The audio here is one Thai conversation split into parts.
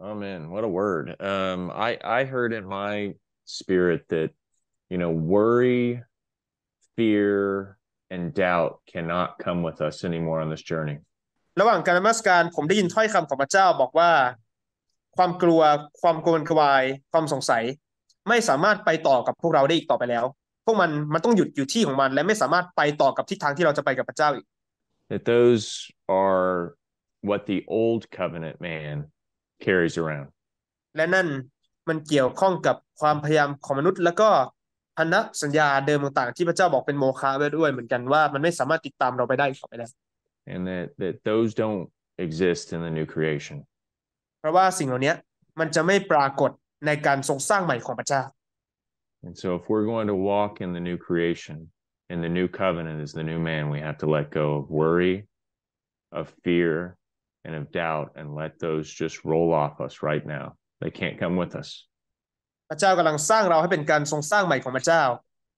Oh, Amen. What a word. Um, I I heard in my spirit that you know worry, fear, and doubt cannot come with us anymore on this journey. ระหว่างการนมัสการผมได้ยินถ้อยคำของพระเจ้าบอกว่า That those are what the old covenant man carries around และนั่นมันเกี่ยวข้องกับความพยายามของมนุษย์แล้วก็พันธสัญญาเดิมต่างๆที่พระเจ้าบอกเป็นโมฆะไปด้วยเหมือนกันว่ามันไม่สามารถติดตามเราไปได้ต่อไปแล้ว and that that those don't exist in the new creation เพราะว่าสิ่งเหล่านี้มันจะไม่ปรากฏในการทรงสร้างใหม่ของพระเจ้า and so if we're going to walk in the new creation in the new covenant is the new man we have to let go of worry of fear and of doubt and let those just roll off us right now. They can't come with us. พระเจ้ากำลังสร้างเราให้เป็นการทรงสร้างใหม่ของพระเจ้า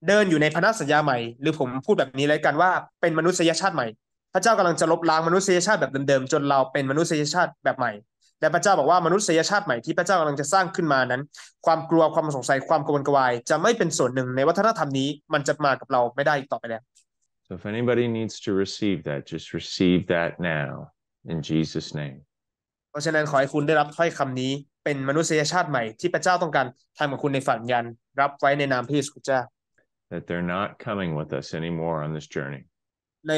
เดินอยู่ในพันธสัญญาใหม่ หรือผมพูดแบบนี้เลยกันว่าเป็นมนุษยชาติใหม่พระเจ้ากำลังจะลบล้างมนุษยชาติแบบเดิมๆจนเราเป็นมนุษยชาติแบบใหม่และพระเจ้าบอกว่ามนุษยชาติใหม่ที่พระเจ้ากำลังจะสร้างขึ้นมานั้น ความกลัวความสงสัยความกระวนกระวาย จะไม่เป็นส่วนหนึ่งในวัฒนธรรมนี้มันจะมากับเราไม่ได้อีกต่อไปแล้ว so if anybody needs to receive that just receive that now in Jesus name เพราะฉะนั้นขอให้คุณได้รับถ้อยคำนี้ เป็นมนุษยชาติใหม่ที่พระเจ้าต้องการทำกับคุณในฝันยันรับไว้ในนามพระเยซูเจ้า that they're not coming with us anymore on this journey ใน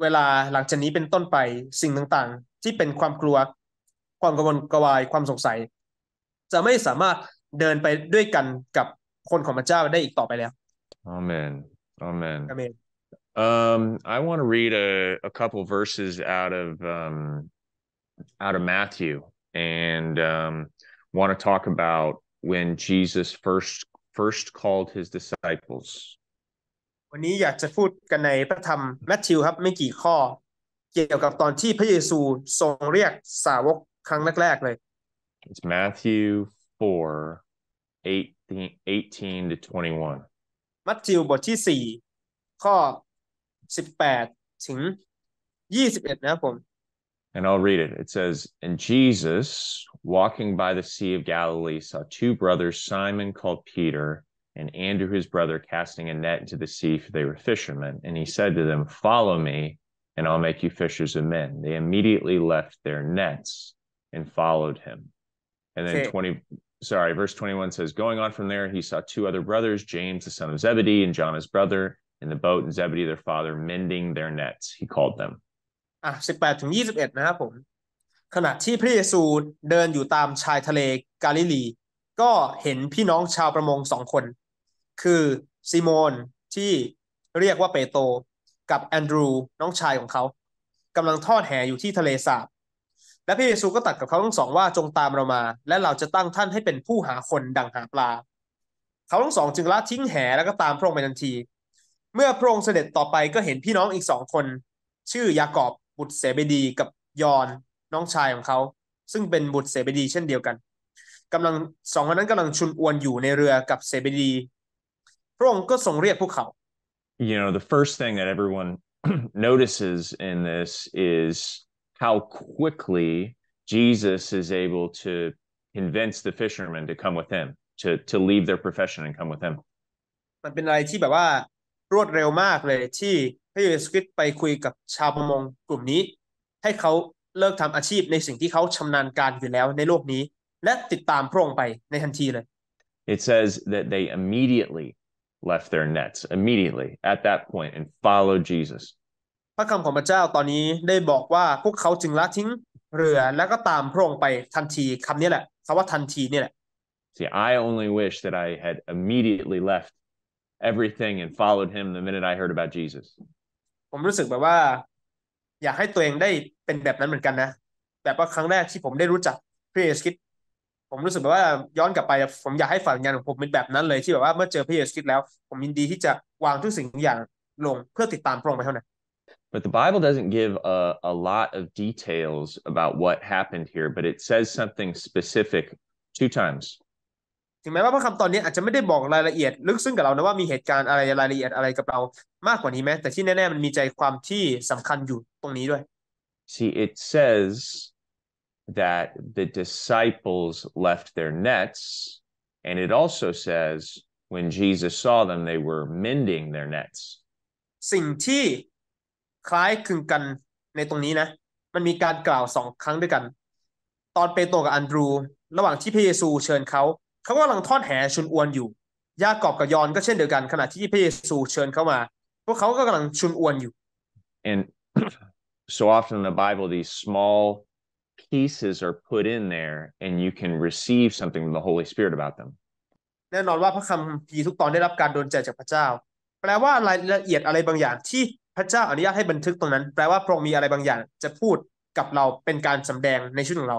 เวลาหลังจากนี้เป็นต้นไปสิ่งต่าง ๆ ที่เป็นความกลัวความกังวลกวายความสงสัย จะไม่สามารถเดินไปด้วยกันกับคนของพระเจ้าได้อีกต่อไปแล้ว Amen Amen Amen Um, I want to read a, a couple verses out of um, out of Matthew, and um, want to talk about when Jesus first first called his disciples. วันนี้อยากจะพูดกันในพระธรรมมัทธิวครับไม่กี่ข้อ It's Matthew 4 18, 18 to 21มัทธิวบทที่4ข้อ and I'll read it. It says, And Jesus, walking by the Sea of Galilee, saw two brothers, Simon called Peter, and Andrew his brother, casting a net into the sea, for they were fishermen. And he said to them, Follow me, and I'll make you fishers of men. They immediately left their nets and followed him. And then okay. 20, sorry, verse 21 says, Going on from there, he saw two other brothers, James, the son of Zebedee, and John, his brother in the boat and Zebedee their father mending their nets he called them อ่ะ18ถึง 21 นะครับผมขณะที่พระเยซูเดินอยู่ตามชายทะเลกาลิลี ก็เห็นพี่น้องชาวประมงสองคน คือซิโมนที่เรียกว่าเปโตรกับแอนดรูน้องชายของเขากำลังทอดแหอยู่ที่ทะเลสาบ และพระเยซูก็ตัดกับเขาทั้งสองว่าจงตามเรามา และเราจะตั้งท่านให้เป็นผู้หาคนดังหาปลา เขาทั้งสองจึงละทิ้งแหแล้วก็ตามพระองค์ไปทันทีเมื่อพระองค์เสด็จต่อไปก็เห็นพี่น้องอีกสองคน ชื่อยากอบบุตรเสบดีกับยอนน้องชายของเขาซึ่งเป็นบุตรเสบดีเช่นเดียวกัน กำลังสองคนนั้นกำลังชุนอวนอยู่ในเรือกับเสบดี พระองค์ก็ทรงเรียกพวกเขา You know the first thing that everyone notices in this is how quickly Jesus is able to convince the fishermen to come with him to to leave their profession and come with him มันเป็นอะไรที่แบบว่ารวดเร็วมากเลยที่พระเยซูคริสต์ไปคุยกับชาวประมงกลุ่มนี้ ให้เขาเลิกทำอาชีพในสิ่งที่เขาชำนาญการอยู่แล้วในโลกนี้ และติดตามพระองค์ไปในทันทีเลย It says that they immediately left their nets immediately at that point and followed Jesus พระคำของพระเจ้าตอนนี้ได้บอกว่าพวกเขาจึงละทิ้งเรือแล้วก็ตามพระองค์ไปทันทีคำนี้แหละคำว่าทันทีนี่แหละ See I only wish that I had immediately left everything and followed him the minute I heard about Jesus ผมรู้สึกแบบว่าอยากให้ตัวเองได้เป็นแบบนั้นเหมือนกันนะแบบว่าครั้งแรกที่ผมได้รู้จักพระเยซูคริสต์ผมรู้สึกแบบว่าย้อนกลับไปผมอยากให้ฝันงานของผมเป็นแบบนั้นเลยที่แบบว่าเมื่อเจอพระเยซูคริสต์แล้วผมยินดีที่จะวางทุกสิ่งทุกอย่างลงเพื่อติดตามพระองค์ไปเท่านั้น But the Bible doesn't give a, a lot of details about what happened here, but it says something specific two times. ึงแม้ว่าพระคำตอนนี้อาจจะไม่ได้บอกรายละเอียดลึกซึ้งกับเรานะว่ามีเหตุการณ์อะไรรายละเอียดอะไรกับเรามากกว่านี้ไหมแต่ที่แน่ๆมันมีใจความที่สำคัญอยู่ตรงนี้ด้วย See it says that the disciples left their nets and it also says when Jesus saw them they were mending their nets สิ่งที่คล้ายคลึงกันในตรงนี้นะ มันมีการกล่าวสองครั้งด้วยกัน ตอนเปโตรกับอันดรูระหว่างที่พระเยซูเชิญเขาเขากำลังทอดแหชุนอวนอยู่ ยากอบกับยอนก็เช่นเดียวกัน ขณะที่พระเยซูเชิญเข้ามา พวกเขา ก็กำลังชุนอวนอยู่ and so often in the Bible these small pieces are put in there and you can receive something from the Holy Spirit about them แน่นอนว่าพระคำพีทุกตอนได้รับการโดนใจจากพระเจ้า แปลว่ารายละเอียดอะไรบางอย่างที่พระเจ้าอนุญาตให้บันทึกตรงนั้น แปลว่าพระองค์มีอะไรบางอย่างจะพูดกับเราเป็นการสำแดงในชีวิตของเรา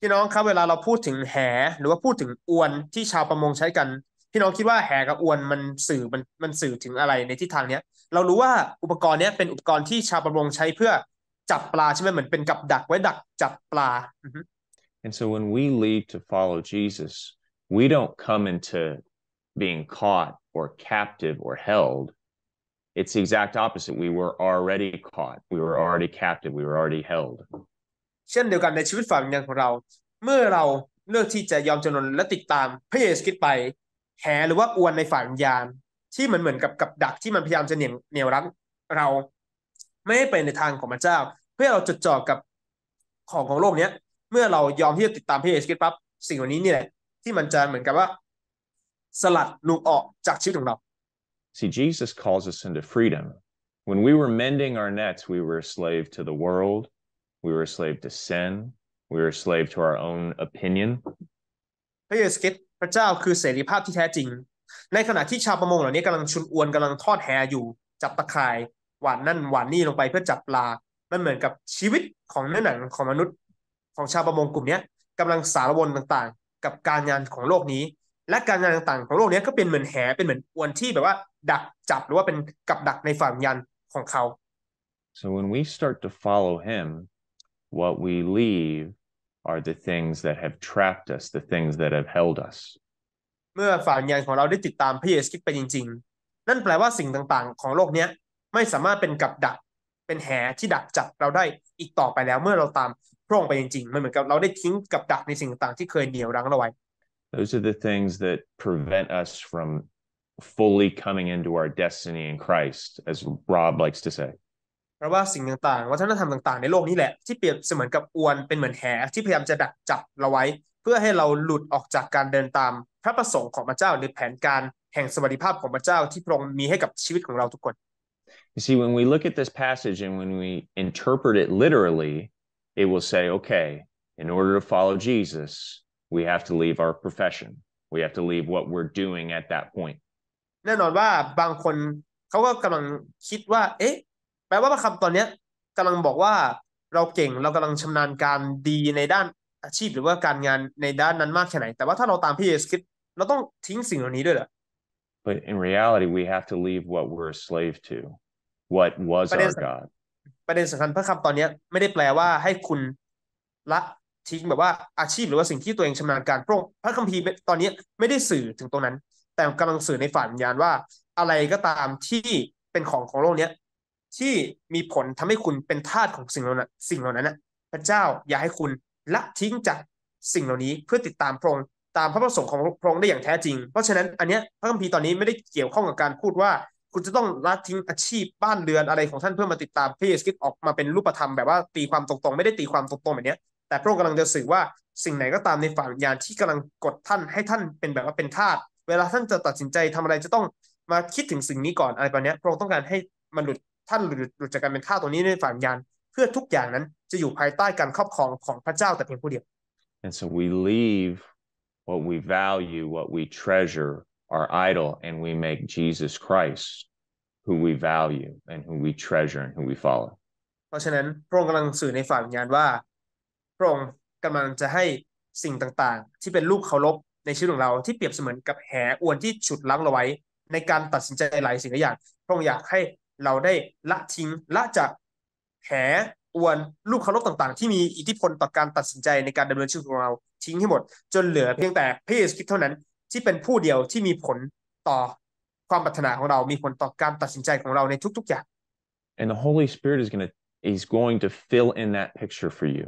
พี่น้องครับเวลาเราพูดถึงแหหรือว่าพูดถึงอวนที่ชาวประมงใช้กันพี่น้องคิดว่าแหกับอวนมันสื่อมันมันสื่อถึงอะไรในทิศทางเนี้ยเรารู้ว่าอุปกรณ์เนี้ยเป็นอุปกรณ์ที่ชาวประมงใช้เพื่อจับปลาใช่ไหมเหมือนเป็นกับดักไว้ดักจับปลา and so when we leave to follow Jesus we don't come into being caught or captive or held it's the exact opposite we were already caught we were already captive we were already held เช่นเดียวกันในชีวิตฝ่ายวิญญาณของเรา เมื่อเราเลือกที่จะยอมจำนนและติดตามพระเยซูคริสต์ไปแหหรือว่าอวนในฝ่ายวิญญาณที่มันเหมือนกับกับดักที่มันพยายามจะเหนี่ยวเหนี่ยวรั้งเราไม่ให้ไปในทางของพระเจ้า เพื่อเราจดจ่อกับของของโลกเนี้ย เมื่อเรายอมที่จะติดตามพระเยซูคริสต์ปั๊บสิ่งเหล่านี้นี่แหละที่มันจะเหมือนกับว่าสลัดลุกออกจากชีวิตของเรา See Jesus calls us into freedom when we were mending our nets we were a slave to the world We were a slave to sin. We were a slave to our own opinion. พระเยซูคริสต์พระเจ้าคือเสรีภาพที่แท้จริงในขณะที่ชาวประมงเหล่านี้กำลังชุนอวนกำลังทอดแหอยู่ จับตะข่ายหวานนั่นหวานนี่ลงไปเพื่อจับปลานั่นเหมือนกับชีวิตของเนื้อหนังของมนุษย์ ของชาวประมงกลุ่มนี้กำลังสารวนต่างๆ กับการงานของโลกนี้ และการงานต่างๆของโลกนี้ก็เป็นเหมือนแหเป็นเหมือนอวนที่แบบว่า ดักจับหรือว่าเป็นกับดักในฝ่ายยันของเขา so when we start to follow him What we leave are the things that have trapped us, the things that have held us. เมื่อฝ่ายงานของเราได้ติดตามพระเยซูคริสต์ไปจริงๆนั่นแปลว่าสิ่งต่างๆของโลกนี้ไม่สามารถเป็นกับดักเป็นแหที่ดักจับเราได้อีกต่อไปแล้วเมื่อเราตามพระองค์ไปจริงๆมันเหมือนกับเราได้ทิ้งกับดักในสิ่งต่างๆที่เคยเหนี่ยวรั้งเราไว้ Those are the things that prevent us from fully coming into our destiny in Christ, as Rob likes to say. เพราะว่าสิ่งต่างๆ วัฒนธรรมต่างๆในโลกนี้แหละ ที่เปรียบเสมือนกับอวนเป็นเหมือนแหที่พยายามจะดักจับเราไว้ เพื่อให้เราหลุดออกจากการเดินตามพระประสงค์ของพระเจ้าหรือแผนการแห่งสวัสดิภาพของพระเจ้าที่พระองค์มีให้กับชีวิตของเราทุกคน You see, when we look at this passage and when we interpret it literally, it will say, okay, in order to follow Jesus, we have to leave our profession. We have to leave what we're doing at that point. แน่นอนว่าบางคนเขาก็กำลังคิดว่า เอ๊ะแปลว่าพระคำตอนเนี้ยกำลังบอกว่า เราเก่งเรากำลังชำนาญการดีในด้านอาชีพหรือว่าการงานในด้านนั้นมากแค่ไหน แต่ว่าถ้าเราตามพี่เอซคิดเราต้องทิ้งสิ่งเหล่านี้ด้วยเหรอ But in reality we have to leave what we're a slave to what was our God ประเด็นสำคัญพระคำตอนนี้ ไม่ได้แปลว่าให้คุณละทิ้งแบบว่าอาชีพหรือว่าสิ่งที่ตัวเองชำนาญการพระพระคัมภีร์ตอนนี้ไม่ได้สื่อถึงตรงนั้น แต่กำลังสื่อในฝันยวิญญาณว่า อะไรก็ตามที่เป็นของของโลกนี้ที่มีผลทำให้คุณเป็นทาสของสิ่งเหล่านั้น สิ่งเหล่านั้นนะพระเจ้าอย่าให้คุณละทิ้งจากสิ่งเหล่านี้เพื่อติดตามพระองค์ตามพระประสงค์ของพระองค์ได้อย่างแท้จริงเพราะฉะนั้นอันเนี้ยพระคัมภีร์ตอนนี้ไม่ได้เกี่ยวข้องกับการพูดว่าคุณจะต้องละทิ้งอาชีพบ้านเรือนอะไรของท่านเพื่อมาติดตามพระเยซูคริสต์ออกมาเป็นรูปธรรมแบบว่า ตีความตรงๆ ไม่ได้ตีความตรงๆแบบนี้แต่พระองค์กำลังจะสื่อว่าสิ่งไหนก็ตามในฝ่ายวิญญาณที่กำลังกดท่านให้ท่านเป็นแบบว่าเป็นทาสเวลาท่านจะตัดสินใจทำอะไรจะต้องมาคิดถึงสิ่งนี้ก่อนอะไรแบบนี้พระองค์ต้องการให้มันหลุดท่านหลุดจากการเป็นข้าตัวนี้ในฝ่ายวิญญาณเพื่อทุกอย่างนั้นจะอยู่ภายใต้การครอบครองของพระเจ้าแต่เพียงผู้เดียว and so we leave what we value what we treasure our idol and we make Jesus Christ who we value and who we treasure and who we follow เพราะฉะนั้นพระองค์กำลังสื่อในฝ่ายวิญญาณว่าพระองค์กำลังจะให้สิ่งต่างๆ ที่เป็นลูกเคารพในชีวิตของเราที่เปรียบเสมือนกับแหอวนที่ฉุดลั้งเราไว้ในการตัดสินใจหลายสิ่งหลายอย่าง พระองค์อยากให้เราได้ละทิ้งละจากแหอวนลูกเคารพต่างๆ ที่มีอิทธิพลต่อการตัดสินใจในการดำเนินชีวิตของเราทิ้งให้หมดจนเหลือเพียงแต่พระเยซูคริสต์เท่านั้นที่เป็นผู้เดียวที่มีผลต่อความปรารถนาของเรามีผลต่อการตัดสินใจของเราในทุก ๆอย่าง and the Holy Spirit is going to is going to fill in that picture for you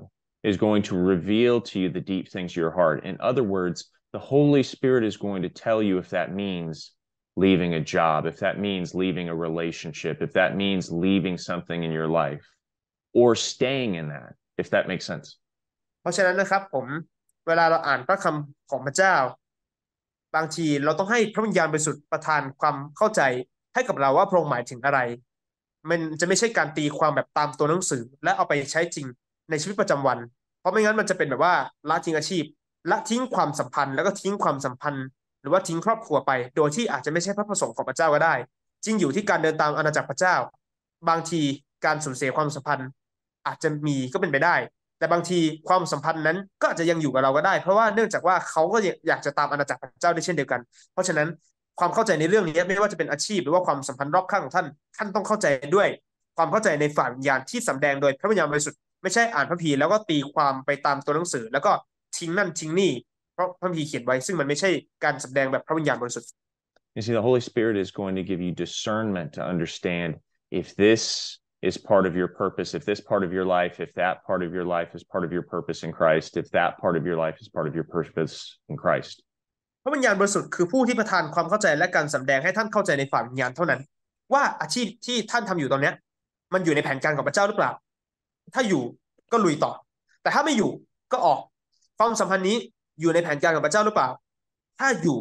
is going to reveal to you the deep things of your heart in other words the Holy Spirit is going to tell you if that means leaving a job, if that means leaving a relationship, if that means leaving something in your life or staying in that, if that makes sense. เพราะฉะนั้นนะครับผมเวลาเราอ่านพระคำของพระเจ้า บางทีเราต้องให้พระวิญญาณบริสุทธิ์ประทานความเข้าใจให้กับเราว่าพระองค์หมายถึงอะไร มันจะไม่ใช่การตีความแบบตามตัวหนังสือ และเอาไปใช้จริงในชีวิตประจำวัน เพราะไม่งั้นมันจะเป็นแบบว่าละทิ้งอาชีพละทิ้งความสัมพันธ์แล้วก็ทิ้งความสัมพันธ์หรือว่าทิ้งครอบครัวไปโดยที่อาจจะไม่ใช่พระประสงค์ของพระเจ้าก็ได้ จริงอยู่ที่การเดินตามอาณาจักรพระเจ้า บางทีการสูญเสียความสัมพันธ์ อาจจะมีก็เป็นไปได้ แต่บางทีความสัมพันธ์นั้นก็อาจจะยังอยู่กับเราก็ได้ เพราะว่าเนื่องจากว่าเขาก็อยากจะตามอาณาจักรพระเจ้าได้เช่นเดียวกันเพราะฉะนั้นความเข้าใจในเรื่องนี้ไม่ว่าจะเป็นอาชีพหรือว่าความสัมพันธ์รอบข้างของท่าน ท่านต้องเข้าใจด้วยความเข้าใจในฝ่ายวิญญาณที่สำแดงโดยพระวิญญาณบริสุทธิ์ไม่ใช่อ่านพระพีแล้วก็ตีความไปตามตัวหนังสือ แล้วก็ทิ้งนั่นทิ้งนี่เพราะพระพีเขียนไว้ซึ่งมันไม่ใช่การแสดงแบบพระวิญญาณบริสุทธิ์ You see, the Holy Spirit is going to give you discernment to understand if this is part of your purpose, if this part of your life, if that part of your life is part of your purpose in Christ, if that part of your life is part of your purpose in Christ. พระวิญญาณบริสุทธิ์คือผู้ที่ประทานความเข้าใจและการสำแดงให้ท่านเข้าใจในฝ่ายวิญญาณเท่านั้น ว่าอาชีพที่ท่านทำอยู่ตอนเนี้ยมันอยู่ในแผนการของพระเจ้าหรือเปล่า ถ้าอยู่ก็ลุยต่อ แต่ถ้าไม่อยู่ก็ออกความสัมพันธ์นี้อยู่ในแผนการของพระเจ้าหรือเปล่า ถ้าอยู่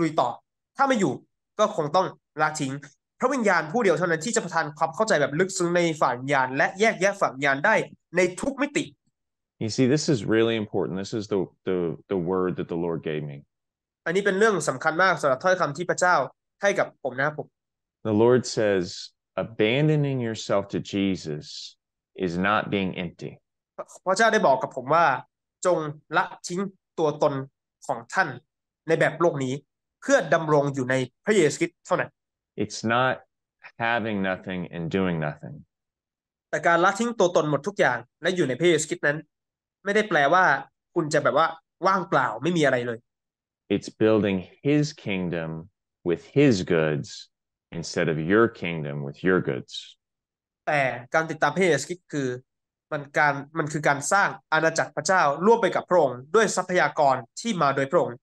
ลุยต่อ ถ้าไม่อยู่ก็คงต้องลาทิ้งพระวิญญาณผู้เดียวเท่านั้น ที่จะประทานความเข้าใจแบบลึกซึ้งในฝันญาณและแยกแยะฝันญาณได้ในทุกมิติ You see this is really important this is the the the word that the Lord gave me อันนี้เป็นเรื่องสำคัญมากสำหรับถ้อยคำที่พระเจ้าให้กับผมนะครับ The Lord says abandoning yourself to Jesus is not being empty พระเจ้าได้บอกกับผมว่า จงละทิ้งตัวตนของท่านในแบบโลกนี้เพื่อดำรงอยู่ในพระเยซูคริสต์เท่านั้น It's not having nothing and doing nothing แต่การละทิ้งตัวตนหมดทุกอย่างและอยู่ในพระเยซูคริสต์นั้น ไม่ได้แปลว่าคุณจะแบบว่าว่างเปล่าไม่มีอะไรเลย It's building His kingdom with His goods instead of your kingdom with your goods แต่การติดตามพระเยซูคริสต์คือมันการมันคือการสร้างอาณาจักรพระเจ้าร่วมไปกับพระองค์ด้วยทรัพยากรที่มาโดยพระองค์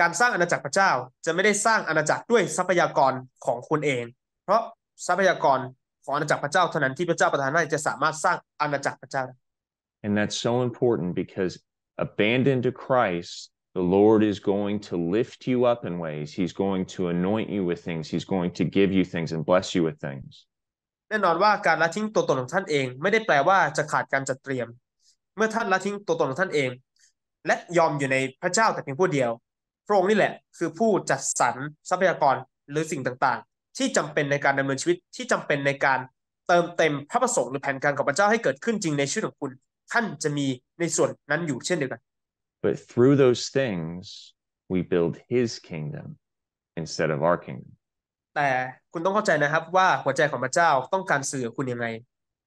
การสร้างอาณาจักรพระเจ้าจะไม่ได้สร้างอาณาจักรด้วยทรัพยากรของคุณเอง เพราะทรัพยากรของอาณาจักรพระเจ้าเท่านั้นที่พระเจ้าประทานให้จะสามารถสร้างอาณาจักรพระเจ้า and that's so important because abandoned to Christ the Lord is going to lift you up in ways he's going to anoint you with things he's going to give you things and bless you with things แน่นอนว่าการละทิ้งตัวตนของท่านเองไม่ได้แปลว่าจะขาดการจัดเตรียม เมื่อท่านละทิ้งตัวตนของท่านเอง และยอมอยู่ในพระเจ้าแต่เพียงผู้เดียวพระองค์นี่แหละ คือผู้จัดสรรทรัพยากรหรือสิ่งต่าง ๆ ที่จำเป็นในการดำเนินชีวิตที่จำเป็นในการเติมเต็มพระประสงค์หรือแผนการของพระเจ้าให้เกิดขึ้นจริงในชีวิตของคุณท่านจะมีในส่วนนั้นอยู่เช่นเดียวกัน but through those things we build His kingdom instead of our kingdom แต่คุณต้องเข้าใจนะครับว่าหัวใจของพระเจ้าต้องการสื่อคุณยังไง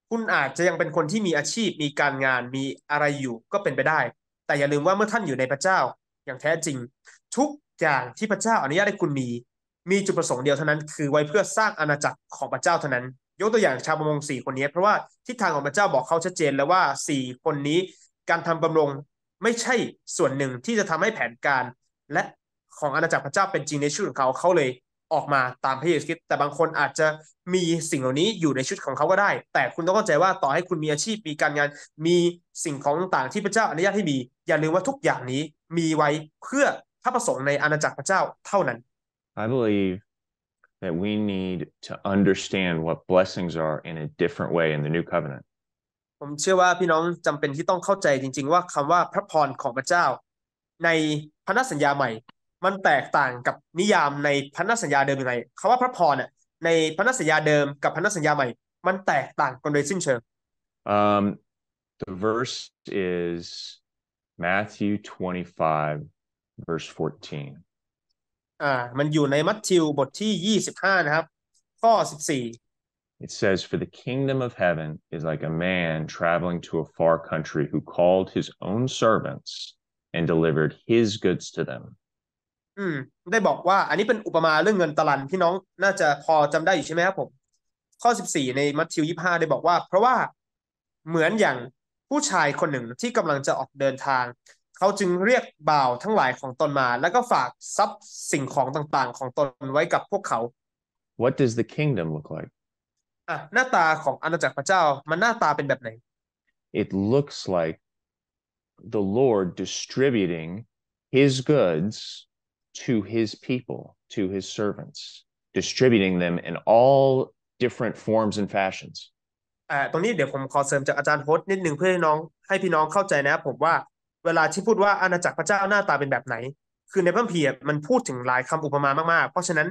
คุณอาจจะยังเป็นคนที่มีอาชีพมีการงานมีอะไรอยู่ก็เป็นไปได้ แต่อย่าลืมว่าเมื่อท่านอยู่ในพระเจ้าอย่างแท้จริง ทุกอย่างที่พระเจ้าอนุญาตให้คุณมี มีจุดประสงค์เดียวเท่านั้น คือไว้เพื่อสร้างอาณาจักรของพระเจ้าเท่านั้น ยกตัวอย่างชาวประมงสี่คนนี้เพราะว่าทิศทางของพระเจ้าบอกเขาชัดเจนแล้วว่าสี่คนนี้ การทำบำรงไม่ใช่ส่วนหนึ่งที่จะทำให้แผนการ และของอาณาจักรพระเจ้าเป็นจริงในชีวิตของเขาเขาเลยออกมาตามพระเยซูคริสต์แต่บางคนอาจจะมีสิ่งเหล่านี้อยู่ในชุดของเขาก็ได้ แต่คุณต้องเข้าใจว่าต่อให้คุณมีอาชีพมีการงาน มีสิ่งของต่างๆที่พระเจ้าอนุญาตให้มี อย่าลืมว่าทุกอย่างนี้มีไว้เพื่อพระประสงค์ในอาณาจักรพระเจ้าเท่านั้น I believe that we need to understand what blessings are in a different way in the new covenant ผมเชื่อว่าพี่น้องจำเป็นที่ต้องเข้าใจจริงๆว่าคำว่าพระพรของพระเจ้า ในพันธสัญญาใหม่มันแตกต่างกับนิยามในพันธสัญญาเดิมยังไงคำว่าพระพรเนี่ยในพันธสัญญาเดิมกับพันธสัญญาใหม่ มันแตกต่างกันโดยสิ้นเชิง um the verse is Matthew 25 verse 14 อ่า มันอยู่ในมัทธิวบทที่ 25 นะครับ ข้อ 14 It says, For the kingdom of heaven is like a man traveling to a far country who called his own servants and delivered his goods to them. อืมได้บอกว่าอันนี้เป็นอุปมาเรื่องเงินตะลันพี่น้องน่าจะพอจำได้อยู่ใช่ไหมครับผม ข้อสิบสี่ในมัทธิวยี่ห้าได้บอกว่า เพราะว่าเหมือนอย่างผู้ชายคนหนึ่งที่กำลังจะออกเดินทาง เขาจึงเรียกบ่าวทั้งหลายของตนมาแล้วก็ฝากทรัพย์สิ่งของต่าง ๆ ของตนไว้กับพวกเขา What does the kingdom look like อะหน้าตาของอาณาจักรพระเจ้ามันหน้าตาเป็นแบบไหน It looks like the Lord distributing his goods to his people, to his servants, distributing them in all different forms and fashions. ตรงนี้เดี๋ยวผมขอเสริมจากอาจารย์โฮสนิดหนึ่งเพื่อให้น้องให้พี่น้องเข้าใจนะครับผมว่าเวลาที่พูดว่าอาณาจักรพระเจ้าหน้าตาเป็นแบบไหน คือในพระพีมันพูดถึงหลายคำอุปมามากๆ เพราะฉะนั้น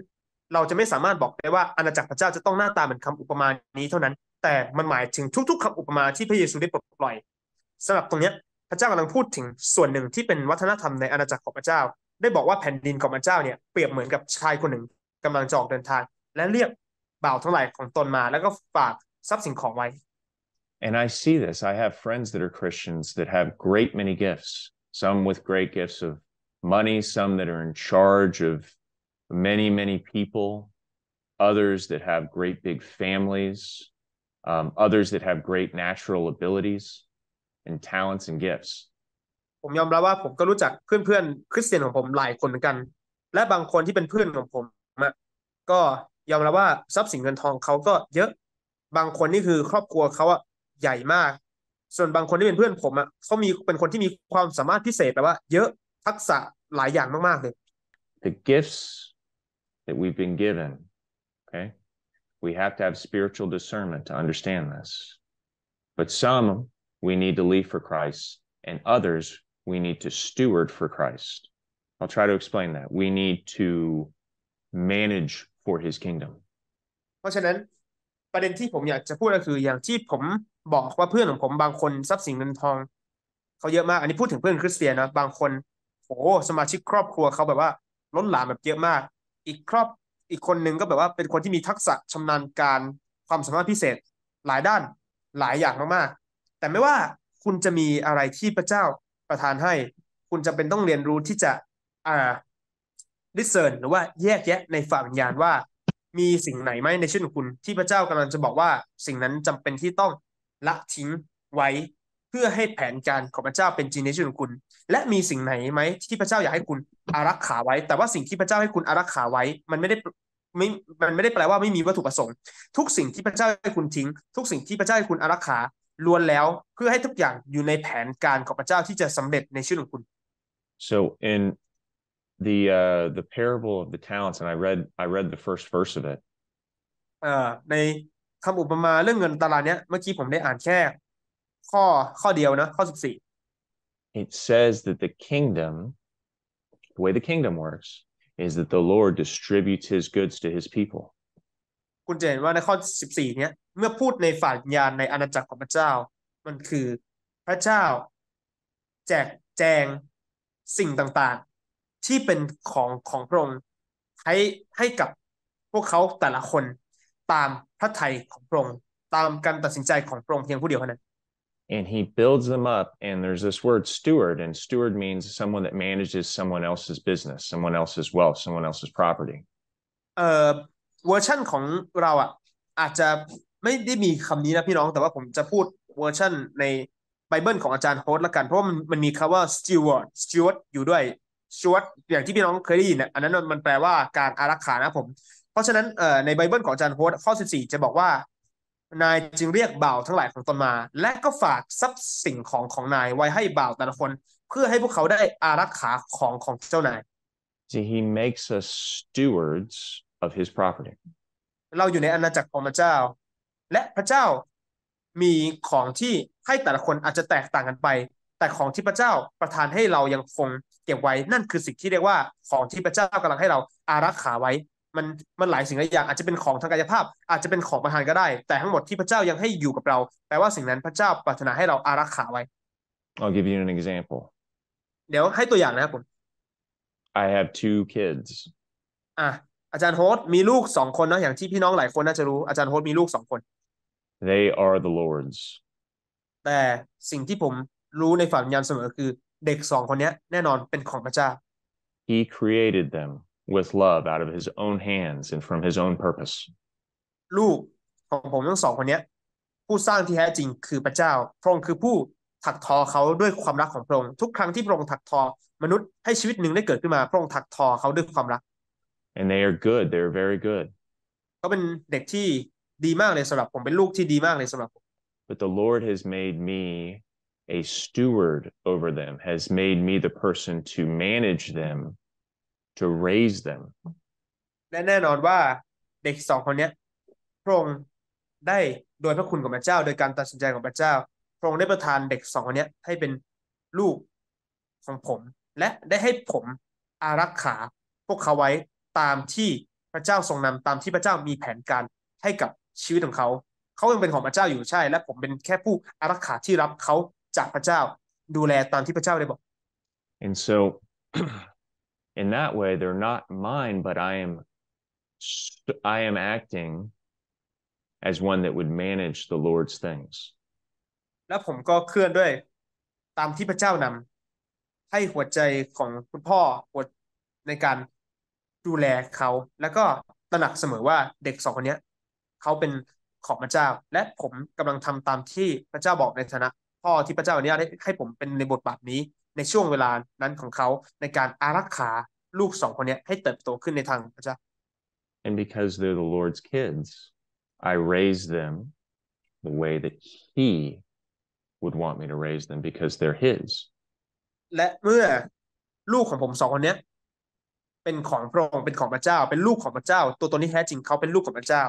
เราจะไม่สามารถบอกได้ว่าอาณาจักรพระเจ้าจะต้องหน้าตาเหมือนคำอุปมานี้เท่านั้น แต่มันหมายถึงทุกๆ คำอุปมาที่พระเยซูได้ปลดปล่อย สำหรับตรงนี้พระเจ้ากำลังพูดถึงส่วนหนึ่งที่เป็นวัฒนธรรมในอาณาจักรของพระเจ้า And I see this. I have friends that are Christians that have great many gifts, some with great gifts of money, some that are in charge of many, many people, others that have great big families, um, others that have great natural abilities and talents and gifts. มยอมรับว่าผมก็รู้จักเพื่อนๆคริสเตียนของผมหลายคนเหมือนกัน และบางคนที่เป็นเพื่อนของผมอะก็ยอมรับว่าทรัพย์สินเงินทองเขาก็เยอะ บางคนนี่คือครอบครัวเขาอะใหญ่มาก ส่วนบางคนที่เป็นเพื่อนผมอะเขามีเป็นคนที่มีความสามารถพิเศษแปลว่า เยอะทักษะหลายอย่างมากๆเลย The gifts that we've been given okay we have to have spiritual discernment to understand this but some we need to leave for Christ and others we need to steward for Christ. I'll try to explain that. We need to manage for his kingdom. เพราะฉะนั้นประเด็นที่ผมอยากจะพูดก็คืออย่างที่ผมบอกว่าเพื่อนของผมบางคนทรัพย์สินเงินทองเขาเยอะมาก อันนี้พูดถึงเพื่อนคริสเตียนนะ บางคนโอ้สมาชิกครอบครัวเขาแบบว่าล้นหลามแบบเยอะมาก อีกครอบ อีกคนหนึ่งก็แบบว่าเป็นคนที่มีทักษะชำนาญการ ความสามารถพิเศษหลายด้านหลายอย่างมากๆ แต่ไม่ว่าคุณจะมีอะไรที่พระเจ้าประทานให้คุณจะเป็นต้องเรียนรู้ที่จะ อ่า d i s c e นหรือว่าแยกแยะในฝ่าวิญญาณว่า มีสิ่งไหนไหมในชีวิตของคุณที่พระเจ้ากำลังจะบอกว่าสิ่งนั้นจำเป็นที่ต้องละทิ้งไว้เพื่อให้แผนการของพระเจ้าเป็นจริงในชีวิตของคุณและมีสิ่งไหนไหมที่พระเจ้าอยากให้คุณอารักขาไว้ แต่ว่าสิ่งที่พระเจ้าให้คุณอารักขาไว้ มันไม่ได้ไม่มันไม่ได้แปลว่าไม่มีวัตถุประสงค์ทุกสิ่งที่พระเจ้าให้คุณทิ้ง ทุกสิ่งที่พระเจ้าให้คุณอารักขาล้วนแล้วเพื่อให้ทุกอย่างอยู่ในแผนการของพระเจ้าที่จะสำเร็จในชีวิตของคุณ so in the uh, the parable of the talents and I read I read the first verse of it เอ่อในคำอุปมาเรื่องเงินตลาดเนี้ยเมื่อกี้ผมได้อ่านแค่ ข้อข้อเดียวนะข้อสิบสี่ it says that the kingdom the way the kingdom works is that the Lord distributes his goods to his people คุณจะเห็นว่าในข้อ14เนี้ยเมื่อพูดในฝ่ายวิญญาณในอาณาจักรของพระเจ้ามันคือพระเจ้าแจกแจงสิ่งต่างๆที่เป็นของของพระองค์ให้ให้กับพวกเขาแต่ละคนตามพระทัยของพระองค์ตามการตัดสินใจของพระองค์เพียงผู้เดียวเท่านั้น and he builds them up and there's this word steward and steward means someone that manages someone else's business someone else's wealth someone else's property เอ่อเวอร์ชั่นของเราอ่ะ อาจจะไม่ได้มีคำนี้นะพี่น้องแต่ว่าผมจะพูดเวอร์ชั่น ในไบเบิลของอาจารย์โฮสละกันเพราะมันมันมีคำว่า steward steward อยู่ด้วย steward อย่างที่พี่น้องเคยได้ยินอันนั้นมันแปลว่าการอารักขานะผมเพราะฉะนั้นเอ่อในไบเบิลของอาจารย์โฮสข้อ14จะบอกว่า นายจึงเรียกบ่าวทั้งหลายของตนมา และก็ฝากทรัพย์สิ่งของของนาย ไว้ให้บ่าวแต่ละคนเพื่อให้พวกเขาได้อารักขาของของเจ้านาย So he makes us stewards of his property เราอยู่ในอาณาจักรของพระเจ้า และพระเจ้ามีของที่ให้แต่ละคนอาจจะแตกต่างกันไป แต่ของที่พระเจ้าประทานให้เรายังคงเก็บไว้นั่นคือสิ่งที่เรียกว่าของที่พระเจ้ากำลังให้เราอารักขาไว้ มันมันหลายสิ่งหลายอย่าง อาจจะเป็นของทางกายภาพ อาจจะเป็นของประทานก็ได้ แต่ทั้งหมดที่พระเจ้ายังให้อยู่กับเราแปลว่าสิ่งนั้นพระเจ้าปรารถนาให้เราอารักขาไว้ I'll give you an example เดี๋ยวให้ตัวอย่างนะครับผม I have two kids อ่ะอาจารย์โฮสมีลูกสองคนเนาะอย่างที่พี่น้องหลายคนน่าจะรู้อาจารย์โฮสมีลูกสองคน they are the Lord's แต่สิ่งที่ผมรู้ในฝันยันเสมอคือเด็กสองคนนี้แน่นอนเป็นของพระเจ้า He created them with love out of His own hands and from His own purpose ลูกของผมทั้งสองคนนี้ผู้สร้างที่แท้จริงคือพระเจ้า พระองค์คือผู้ถักทอเขาด้วยความรักของพระองค์ทุกครั้งที่พระองค์ถักทอมนุษย์ให้ชีวิตหนึ่งได้เกิดขึ้นมา พระองค์ถักทอเขาด้วยความรัก and they are good they're very good but the lord has made me a steward over them has made me the person to manage them to raise them ได้โดยพระคุณของพระเจ้าโดยการตัดสินใจของพระเจ้าพระองค์ได้ประทานเด็กสองคนนี้ให้เป็นลูกของผมและได้ให้ผมอารักขาพวกเขาไว้ตามที่พระเจ้าทรงนำตามที่พระเจ้ามีแผนการให้กับชีวิตของเขาเขายังเป็นของพระเจ้าอยู่ใช่ และผมเป็นแค่ผู้อารักขาที่รับเขาจากพระเจ้าดูแลตามที่พระเจ้าได้บอก and so in that way they're not mine but I am I am acting as one that would manage the Lord's things และผมก็เคลื่อนด้วยตามที่พระเจ้านำให้หัวใจของคุณพ่อในการดูแลเขาแล้วก็ตระหนักเสมอว่าเด็กสองคนนี้เขาเป็นของพระเจ้าและผมกำลังทำตามที่พระเจ้าบอกในฐานะพ่อที่พระเจ้าอนุญาตให้ผมเป็นในบทบาทนี้ในช่วงเวลานั้นของเขาในการอารักขาลูกสองคนนี้ให้เติบโตขึ้นในทางพระเจ้า and because they're the Lord's kids I raise them the way that He would want me to raise them because they're His และเมื่อลูกของผมสองคนนี้เป็นของพระองค์ เป็นของพระเจ้า เป็นลูกของพระเจ้า ตัวตนที่แท้จริงเขาเป็นลูกของพระเจ้า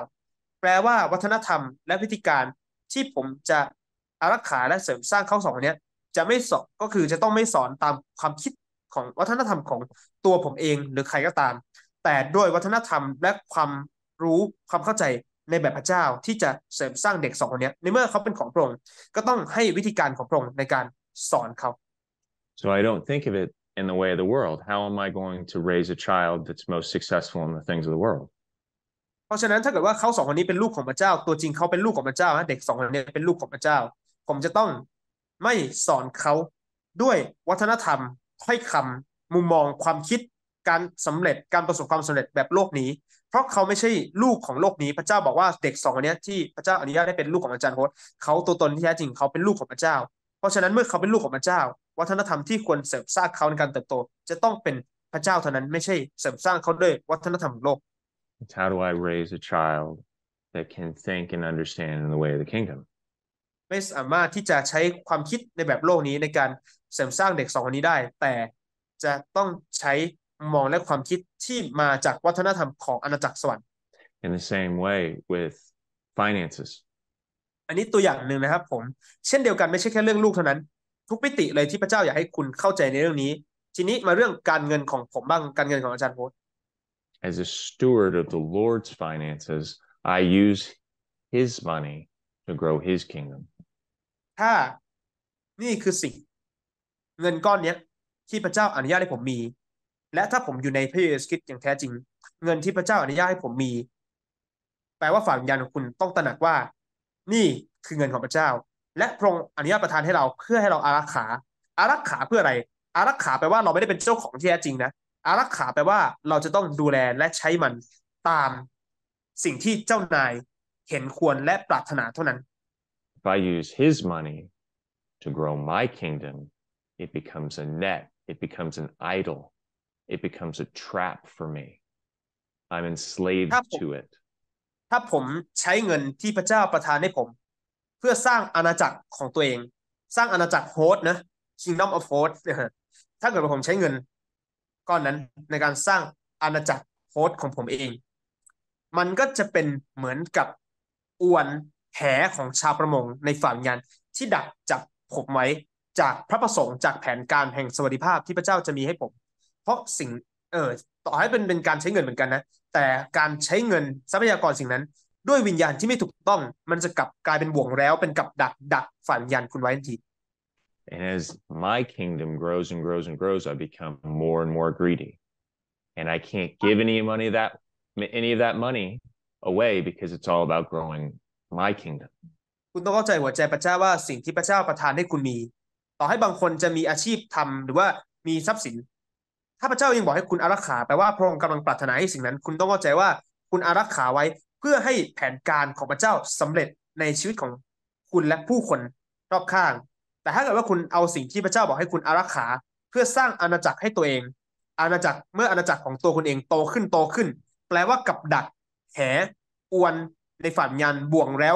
แปลว่า วัฒนธรรมและพิธีการที่ผมจะอารักขาและเสริมสร้างเขาสองคนนี้จะไม่สอน ก็คือจะต้องไม่สอนตามความคิดของวัฒนธรรมของตัวผมเองหรือใครก็ตาม แต่ด้วยวัฒนธรรมและความรู้ความเข้าใจในแบบพระเจ้าที่จะเสริมสร้างเด็กสองคนนี้ในเมื่อเขาเป็นของพระองค์ก็ต้องให้วิธีการของพระองค์ในการสอนเขา so I don't think of it in the way of the world? How am I going to raise a child that's most successful in the things of the world? เพราะฉะนั้นถ้าเกิดว่าเขาสองคนนี้เป็นลูกของพระเจ้าตัวจริงเขาเป็นลูกของพระเจ้านะเด็กสองคนนี้เป็นลูกของพระเจ้า ผมจะต้องไม่สอนเขาด้วยวัฒนธรรมถ้อยคำมุมมอง ความคิดการสำเร็จการประสบความสำเร็จแบบโลกนี้เพราะเขาไม่ใช่ลูกของโลกนี้พระเจ้าบอกว่าเด็กสองคนนี้ที่พระเจ้าอนุญาตให้เป็นลูกของอาจารย์โค้ดเขาตัวตนที่แท้จริงเขาเป็นลูกของพระเจ้า เพราะฉะนั้นเมื่อเขาเป็นลูกของพระเจ้าวัฒนธรรมที่ควรเสริมสร้างเขาในการเติบโตจะต้องเป็นพระเจ้าเท่านั้นไม่ใช่เสริมสร้างเขาด้วยวัฒนธรรมโลก How do I raise a child that can think and understand in the way of the kingdom ไม่สามารถที่จะใช้ความคิดในแบบโลกนี้ในการเสริมสร้างเด็กสองคนนี้ได้ แต่จะต้องใช้มองและความคิดที่มาจากวัฒนธรรมของอาณาจักรสวรรค์ In the same way with finances อันนี้ตัวอย่างหนึ่งนะครับผมเช่นเดียวกันไม่ใช่แค่เรื่องลูกเท่านั้นทุกมิติเลยที่พระเจ้าอยากให้คุณเข้าใจในเรื่องนี้ ทีนี้มาเรื่องการเงินของผมบ้าง การเงินของอาจารย์โพส As a steward of the Lord's finances I use His money to grow His kingdom ถ้านี่คือสิ่งเงินก้อนเนี้ยที่พระเจ้าอนุญาตให้ผมมี และถ้าผมอยู่ในพระเยซูคริสต์อย่างแท้จริงเงินที่พระเจ้าอนุญาตให้ผมมี แปลว่าฝ่ายวิญญาณของคุณต้องตระหนักว่า นี่คือเงินของพระเจ้าและพระองค์อนุญาตประทานให้เราเพื่อให้เราอารักขา อารักขาเพื่ออะไร อารักขาแปลว่าเราไม่ได้เป็นเจ้าของที่แท้จริงนะ อารักขาแปลว่าเราจะต้องดูแลและใช้มันตามสิ่งที่เจ้านายเห็นควรและปรารถนาเท่านั้น If I use his money to grow my kingdom it becomes a net it becomes an idol it becomes a trap for me I'm enslaved to it ถ้าผมใช้เงินที่พระเจ้าประทานให้ผมเพื่อสร้างอาณาจักรของตัวเอง สร้างอาณาจักรโฮสต์นะ Kingdom of Host ถ้าเกิดว่าผมใช้เงินก้อนนั้นในการสร้างอาณาจักรโฮสต์ของผมเอง มันก็จะเป็นเหมือนกับอวนแหของชาวประมงในฝ่ายงานที่ดักจับผมไว้จากพระประสงค์จากแผนการแห่งสวัสดิภาพที่พระเจ้าจะมีให้ผม เพราะสิ่ง เออต่อให้เป็นเป็นการใช้เงินเหมือนกันนะแต่การใช้เงินทรัพยากรสิ่งนั้นด้วยวิญญาณที่ไม่ถูกต้องมันจะกลับกลายเป็นบ่วงแล้วเป็นกับดักดักฝันยันคุณไว้ทันที And as my kingdom grows and grows and grows, I become more and more greedy, and I can't give any money that any of that money away because it's all about growing my kingdom. คุณต้องเข้าใจหัวใจพระเจ้าว่าสิ่งที่พระเจ้าประทานให้คุณมี ต่อให้บางคนจะมีอาชีพทำหรือว่ามีทรัพย์สิน ถ้าพระเจ้ายังบอกให้คุณอารักขาแปลว่าพระองค์กำลังปรารถนาให้สิ่งนั้นคุณต้องเข้าใจว่าคุณอารักขาไว้เพื่อให้แผนการของพระเจ้าสำเร็จในชีวิตของคุณและผู้คนรอบข้าง แต่ถ้าเกิดว่าคุณเอาสิ่งที่พระเจ้าบอกให้คุณอารักขาเพื่อสร้างอาณาจักรให้ตัวเอง อาณาจักรเมื่ออาณาจักรของตัวคุณเองโตขึ้นโตขึ้น แปลว่ากับดักแหอวนในฝันยันบ่วงแล้ว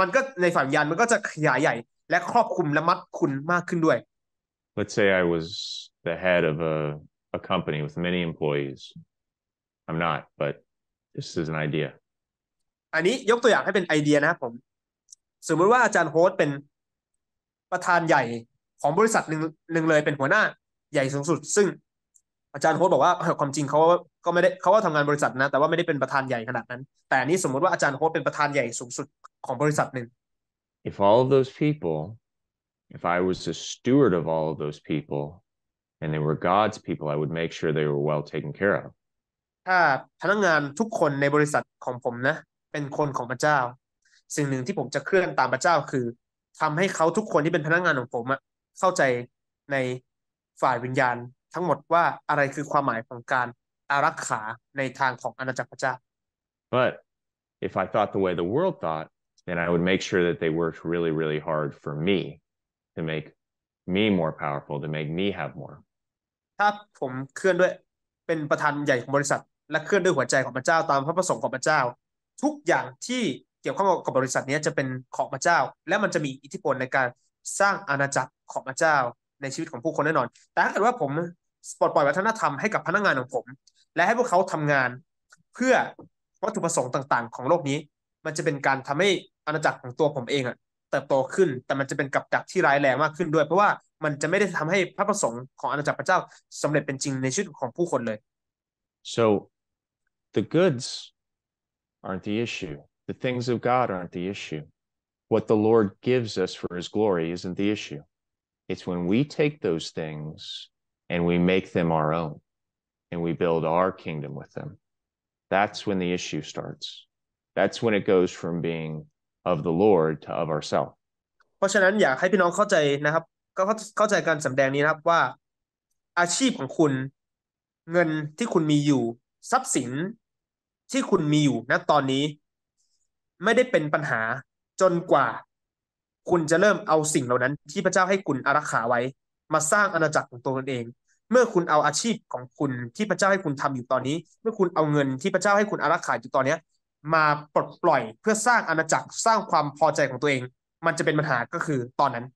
มันก็ในฝันยันมันก็จะขยายใหญ่ และครอบคุมและมัดคุณมากขึ้นด้วย Let's say I was the head of a a company with many employees I'm not but this is an idea อันนี้ยกตัวอย่างให้เป็นไอเดียนะครับผม สมมติว่าอาจารย์โฮสเป็นประธานใหญ่ของบริษัทหนึ่งหนึ่งเลยเป็นหัวหน้าใหญ่สูงสุดซึ่งอาจารย์โฮสบอกว่าความจริงเขาก็ไม่ได้เขาว่าทำงานบริษัทนะ แต่ว่าไม่ได้เป็นประธานใหญ่ขนาดนั้น แต่นี้สมมติว่าอาจารย์โฮสเป็นประธานใหญ่สูงสุดของบริษัทหนึ่ง if all of those people if I was a steward of all of those people and they were God's people I would make sure they were well taken care of ถ้าพนักงานทุกคนในบริษัทของผมนะป็นคนของพระเจ้า สิ่งหนึ่งที่ผมจะเคลื่อนตามพระเจ้าคือทำให้เขาทุกคนที่เป็นพนักงงานของผมอะเข้าใจในฝ่ายวิญญาณทั้งหมดว่าอะไรคือความหมายของการอารักขาในทางของอาณาจักรพระเจ้า but if I thought the way the world thought then I would make sure that they worked really really hard for me to make me more powerful to make me have more ถ้าผมเคลื่อนด้วยเป็นประธานใหญ่ของบริษัท และเคลื่อนด้วยหัวใจของพระเจ้าตามพระประสงค์ของพระเจ้าทุกอย่างที่เกี่ยวข้องกับบริษัทนี้จะเป็นของพระเจ้า และมันจะมีอิทธิพลในการสร้างอาณาจักรของพระเจ้า ในชีวิตของผู้คนแน่นอน แต่ถ้าเกิดว่าผมปลดปล่อยวัฒนธรรมให้กับพนักงานของผม และให้พวกเขาทำงานเพื่อวัตถุประสงค์ต่างๆของโลกนี้ มันจะเป็นการทำให้ อาณาจักรของตัวผมเองอะเติบโตขึ้นแต่มันจะเป็นกับดักที่ร้ายแรงมากขึ้นด้วย เพราะว่ามันจะไม่ได้ทำให้พระประสงค์ของอาณาจักรพระเจ้าสำเร็จเป็นจริง ในชีวิตของผู้คนเลย so the goods aren't the issue. The things of God aren't the issue. What the Lord gives us for his glory isn't the issue. It's when we take those things and we make them our own and we build our kingdom with them. That's when the issue starts. That's when it goes from being of the Lord to of ourselves. เพราะฉะนั้นอยากให้พี่น้องเข้าใจนะครับที่คุณมีอยู่ณตอนนี้ ไม่ได้เป็นปัญหาจนกว่า คุณจะเริ่มเอาสิ่งเหล่านั้น ที่พระเจ้าให้คุณอารักขาไว้ มาสร้างอาณาจักรของตัวคุณเอง เมื่อคุณเอาอาชีพของคุณที่พระเจ้าให้คุณทำอยู่ตอนนี้ เมื่อคุณเอาเงินที่พระเจ้าให้คุณอารักขาอยู่ตอนเนี้ยมาปลดปล่อย เพื่อสร้างอาณาจักรสร้างความพอใจของตัวเอง มันจะเป็นปัญหาก็คือตอนนั้น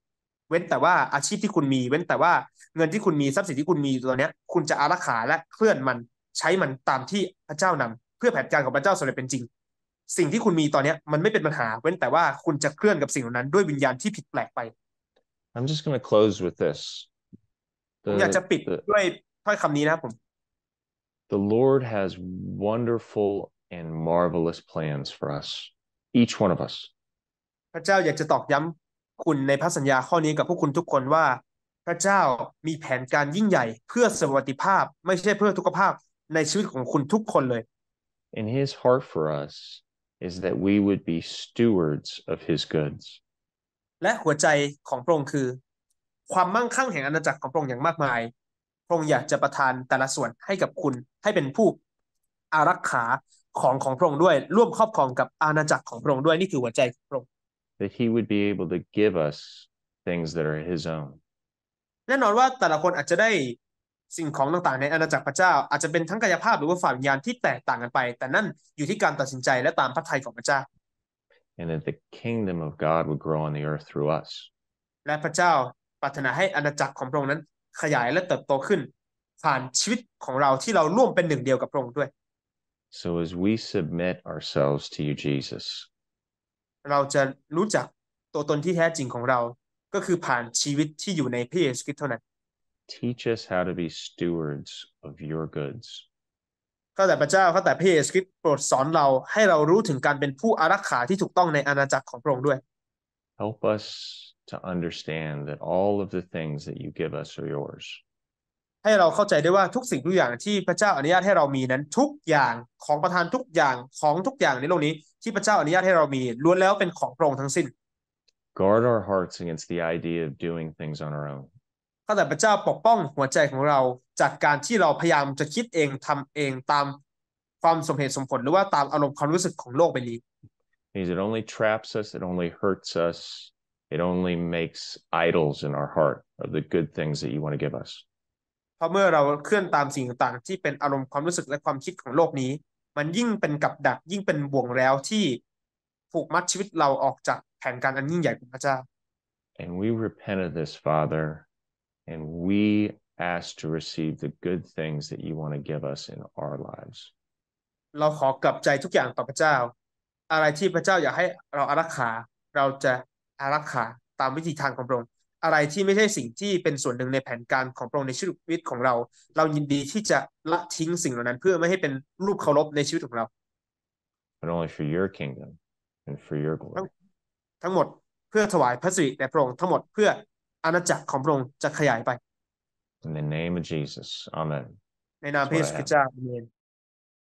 เว้นแต่ว่าอาชีพที่คุณมี เว้นแต่ว่า เงินที่คุณมีทรัพย์สินที่คุณมีอยู่ตอนนี้คุณจะอารักขาและเคลื่อนมันใช้มันตามที่พระเจ้านำเพื่อแผนการของพระเจ้าสำเร็จเป็นจริง สิ่งที่คุณมีตอนนี้มันไม่เป็นปัญหาเว้นแต่ว่าคุณจะเคลื่อนกับสิ่งเหล่านั้น ด้วยวิญญาณที่ผิดแปลกไป I'm just g o n n a close with this ผมอยากจะปิดด้วยถ้อยคำนี้นะครับผม The Lord has wonderful and marvelous plans for us each one of us พระเจ้าอยากจะตอกย้ำคุณในพระสัญญาข้อนี้กับพวกคุณทุกคนว่า พระเจ้ามีแผนการยิ่งใหญ่เพื่อสวัสดิภาพไม่ใช่เพื่อทุกภาพในชีวิตของคุณทุกคนเลย and his heart for us is that we would be stewards of his goods. และหัวใจของพระองค์คือ ความมั่งคั่งแห่งอาณาจักรของพระองค์อย่างมากมาย พระองค์อยากจะประทานแต่ละส่วนให้กับคุณให้เป็นผู้ อารักขาของของพระองค์ด้วยร่วมครอบครองกับอาณาจักรของพระองค์ด้วยนี่คือหัวใจของพระองค์ That he would be able to give us things that are his own. แน่นอนว่าแต่ละคนอาจจะได้สิ่งของต่างๆ ในอาณาจักรพระเจ้าอาจจะเป็นทั้งกายภาพหรือว่าฝ่ายวิญญาณที่แตกต่างกันไป แต่นั่นอยู่ที่การตัดสินใจและตามพระทัยของพระเจ้า and that the kingdom of God would grow on the earth through us และพระเจ้าปรารถนาให้อาณาจักรของพระองค์นั้นขยายและเติบโตขึ้นผ่านชีวิตของเราที่เราร่วมเป็นหนึ่งเดียวกับพระองค์ด้วย so as we submit ourselves to you Jesus เราจะรู้จักตัวตนที่แท้จริงของเราก็คือผ่านชีวิตที่อยู่ในพระเยซูคริสต์เท่านั้น teach us how to be stewards of your goods ข้าแต่พระเจ้า ข้าแต่พระเยซูคริสต์โปรดสอนเราให้เรารู้ถึงการเป็นผู้อารักขาที่ถูกต้องในอาณาจักรของพระองค์ด้วย Help us to understand that all of the things that you give us are yours ให้เราเข้าใจได้ว่าทุกสิ่งทุกอย่างที่พระเจ้าอนุญาตให้เรามีนั้นทุกอย่างของประทานทุกอย่างของทุกอย่างในโลกนี้ที่พระเจ้าอนุญาตให้เรามีล้วนแล้วเป็นของพระองค์ทั้งสิ้น Guard our hearts against the idea of doing things on our own ข้าแต่พระเจ้าปกป้องหัวใจของเรา จากการที่เราพยายามจะคิดเองทำเองตามความสมเหตุสมผลหรือว่าตามอารมณ์ความรู้สึกของโลกใบนี้ means it only traps us it only hurts us it only makes idols in our heart of the good things that you want to give us เพราะเมื่อเราเคลื่อนตามสิ่งต่าง ๆ ที่เป็นอารมณ์ความรู้สึกและความคิดของโลกนี้ มันยิ่งเป็นกับดัก ยิ่งเป็นบ่วงแล้วที่ผูกมัดชีวิตเราออกจากแผนการอันยิ่งใหญ่ของพระเจ้า and we repent of this father and we ask to receive the good things that you want to give us in our lives เราขอกลับใจทุกอย่างต่อพระเจ้า อะไรที่พระเจ้าอยากให้เราอารักขาเราจะอารักขาตามวิธีทางของพระองค์อะไรที่ไม่ใช่สิ่งที่เป็นส่วนหนึ่งในแผนการของพระองค์ในชีวิตของเรา เรายินดีที่จะละทิ้งสิ่งเหล่านั้น เพื่อไม่ให้เป็นรูปเคารพในชีวิตของเรา but only for your kingdom and for your glory ทั้งหมดเพื่อถวายพระสิริแด่พระองค์ทั้งหมดเพื่ออาณาจักรของพระองค์จะขยายไป In the name of Jesus Amen ในนามพระเยซูคริสต์เจ้าอาเมน